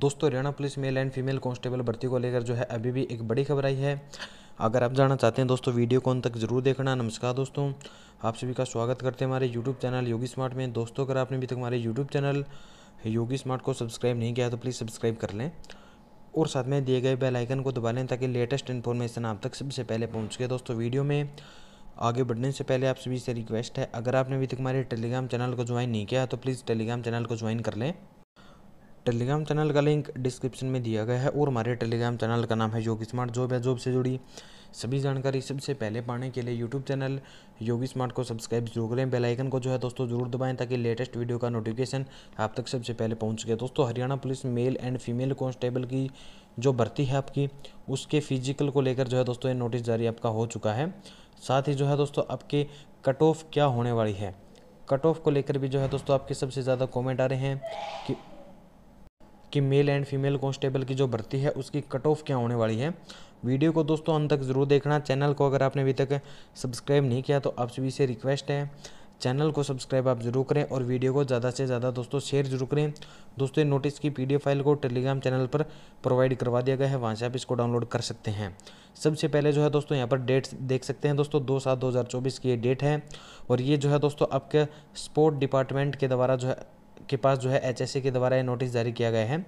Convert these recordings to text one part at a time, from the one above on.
दोस्तों Haryana police male and female constable भर्ती को लेकर जो है अभी भी एक बड़ी खबर आई है अगर आप जानना चाहते हैं दोस्तों वीडियो को अंत तक जरूर देखना नमस्कार दोस्तों आप सभी का स्वागत करते हैं हमारे यूट्यूब चैनल योगी स्मार्ट में दोस्तों अगर आपने अभी तक हमारे यूट्यूब चैनल योगी स्मार्ट को सब्सक्राइब नहीं किया तो प्लीज़ सब्सक्राइब कर लें और साथ में दिए गए बेल आइकन को दबा लें ताकि लेटेस्ट इन्फॉर्मेशन आप तक सबसे पहले पहुँच गए दोस्तों वीडियो में आगे बढ़ने से पहले आप सभी से रिक्वेस्ट है अगर आपने अभी तक हमारे टेलीग्राम चैनल को ज्वाइन नहीं किया तो प्लीज़ टेलीग्राम चैनल को ज्वाइन कर लें टेलीग्राम चैनल का लिंक डिस्क्रिप्शन में दिया गया है और हमारे टेलीग्राम चैनल का नाम है योगी स्मार्ट जॉब या जॉब से जुड़ी सभी जानकारी सबसे पहले पाने के लिए यूट्यूब चैनल योगी स्मार्ट को सब्सक्राइब जरूर करें बेल आइकन को जो है दोस्तों जरूर दबाएं ताकि लेटेस्ट वीडियो का नोटिफिकेशन आप तक सबसे पहले पहुंच सके दोस्तों Haryana police male and female constable की जो भर्ती है आपकी उसके फिजिकल को लेकर जो है दोस्तों ये नोटिस जारी आपका हो चुका है साथ ही जो है दोस्तों आपके कट ऑफ क्या होने वाली है कट ऑफ को लेकर भी जो है दोस्तों आपके सबसे ज़्यादा कमेंट आ रहे हैं कि कि मेल एंड फीमेल कॉन्स्टेबल की जो भर्ती है उसकी कट ऑफ क्या होने वाली है वीडियो को दोस्तों अंत तक ज़रूर देखना चैनल को अगर आपने अभी तक सब्सक्राइब नहीं किया तो आप सभी से रिक्वेस्ट है चैनल को सब्सक्राइब आप जरूर करें और वीडियो को ज़्यादा से ज़्यादा दोस्तों शेयर जरूर करें दोस्तों नोटिस की पी फाइल को टेलीग्राम चैनल पर प्रोवाइड करवा दिया गया है वहाँ से आप इसको डाउनलोड कर सकते हैं सबसे पहले जो है दोस्तों यहाँ पर डेट देख सकते हैं दोस्तों दो सात दो हज़ार चौबीस की ये डेट है और ये जो है दोस्तों आपके स्पोर्ट डिपार्टमेंट के द्वारा जो है के पास जो है एच के द्वारा ये नोटिस जारी किया गया है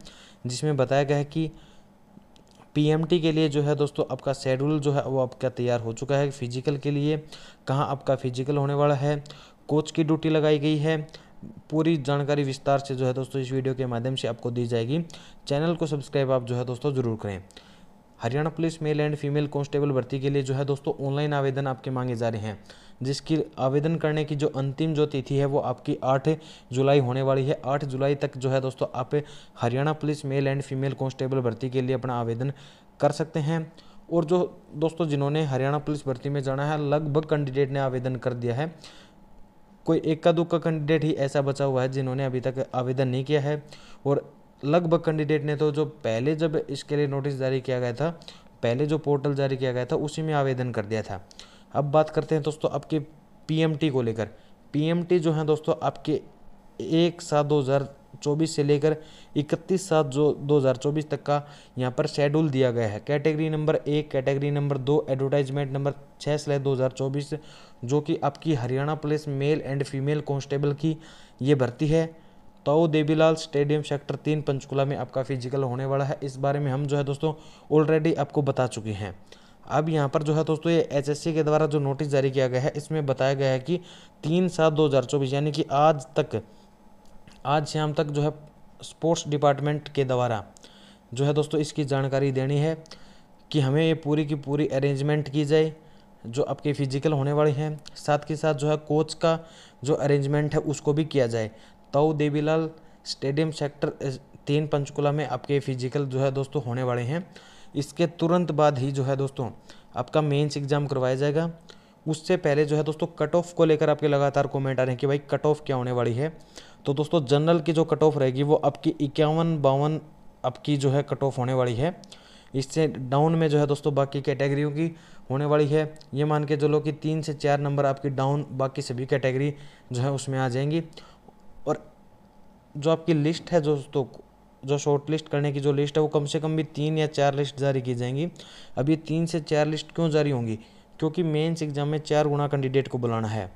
जिसमें बताया गया है कि पीएमटी के लिए जो है दोस्तों आपका शेड्यूल जो है वो आपका तैयार हो चुका है फिजिकल के लिए कहाँ आपका फिजिकल होने वाला है कोच की ड्यूटी लगाई गई है पूरी जानकारी विस्तार से जो है दोस्तों इस वीडियो के माध्यम से आपको दी जाएगी चैनल को सब्सक्राइब आप जो है दोस्तों ज़रूर करें Haryana police male and female constable भर्ती के लिए जो है दोस्तों ऑनलाइन आवेदन आपके मांगे जा रहे हैं जिसकी आवेदन करने की जो अंतिम जो तिथि है वो आपकी आठ जुलाई होने वाली है आठ जुलाई तक जो है दोस्तों आप Haryana police male and female constable भर्ती के लिए अपना आवेदन कर सकते हैं और जो दोस्तों जिन्होंने हरियाणा पुलिस भर्ती में जाना है लगभग कैंडिडेट ने आवेदन कर दिया है कोई एक का दो का कैंडिडेट ही ऐसा बचा हुआ है जिन्होंने अभी तक आवेदन नहीं किया है और लगभग कैंडिडेट ने तो जो पहले जब इसके लिए नोटिस जारी किया गया था पहले जो पोर्टल जारी किया गया था उसी में आवेदन कर दिया था अब बात करते हैं दोस्तों आपके पीएमटी को लेकर पीएमटी जो है दोस्तों आपके एक सात दो हज़ार चौबीस से लेकर इकतीस सात जो दो हज़ार चौबीस तक का यहाँ पर शेड्यूल दिया गया है कैटेगरी नंबर एक कैटेगरी नंबर दो एडवर्टाइजमेंट नंबर छः स्लैश दो हज़ार चौबीस जो कि आपकी Haryana police male and female constable की ये भर्ती है तो देवीलाल स्टेडियम सेक्टर तीन पंचकुला में आपका फिजिकल होने वाला है इस बारे में हम जो है दोस्तों ऑलरेडी आपको बता चुके हैं अब यहाँ पर जो है दोस्तों ये एचएससी के द्वारा जो नोटिस जारी किया गया है इसमें बताया गया है कि तीन सात दो हज़ार चौबीस यानी कि आज तक आज शाम तक जो है स्पोर्ट्स डिपार्टमेंट के द्वारा जो है दोस्तों इसकी जानकारी देनी है कि हमें ये पूरी की पूरी अरेंजमेंट की जाए जो आपके फिजिकल होने वाले हैं साथ के साथ जो है कोच का जो अरेंजमेंट है उसको भी किया जाए ताऊ देवीलाल स्टेडियम सेक्टर तीन पंचकुला में आपके फिजिकल जो है दोस्तों होने वाले हैं इसके तुरंत बाद ही जो है दोस्तों आपका मेंस एग्जाम करवाया जाएगा उससे पहले जो है दोस्तों कट ऑफ को लेकर आपके लगातार कमेंट आ रहे हैं कि भाई कट ऑफ क्या होने वाली है तो दोस्तों जनरल की जो कट ऑफ रहेगी वो आपकी इक्यावन बावन आपकी जो है कट ऑफ होने वाली है इससे डाउन में जो है दोस्तों बाकी कैटेगरियों की होने वाली है ये मान के चलो कि तीन से चार नंबर आपकी डाउन बाकी सभी कैटेगरी जो है उसमें आ जाएंगी जो आपकी लिस्ट है जो तो जो शॉर्ट लिस्ट करने की जो लिस्ट है वो कम से कम भी तीन या चार लिस्ट जारी की जाएंगी अब ये तीन से चार लिस्ट क्यों जारी होंगी क्योंकि मेंस एग्जाम में चार गुना कैंडिडेट को बुलाना है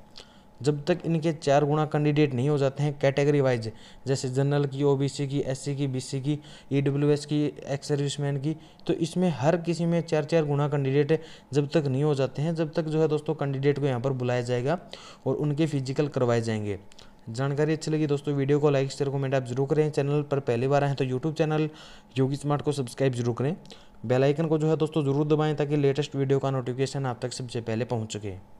जब तक इनके चार गुना कैंडिडेट नहीं हो जाते हैं कैटेगरी वाइज जैसे जनरल की ओबीसी की एससी की बीसी की ईडब्ल्यूएस e की एक्स सर्विसमैन की तो इसमें हर किसी में चार चार गुना कैंडिडेट जब तक नहीं हो जाते हैं जब तक जो है दोस्तों कैंडिडेट को यहाँ पर बुलाया जाएगा और उनके फिजिकल करवाए जाएंगे जानकारी अच्छी लगी दोस्तों वीडियो को लाइक शेयर कमेंट आप जरूर करें चैनल पर पहली बार आए तो यूट्यूब चैनल योगी स्मार्ट को सब्सक्राइब जरूर करें बेल आइकन को जो है दोस्तों जरूर दबाएं ताकि लेटेस्ट वीडियो का नोटिफिकेशन आप तक सबसे पहले पहुंच सके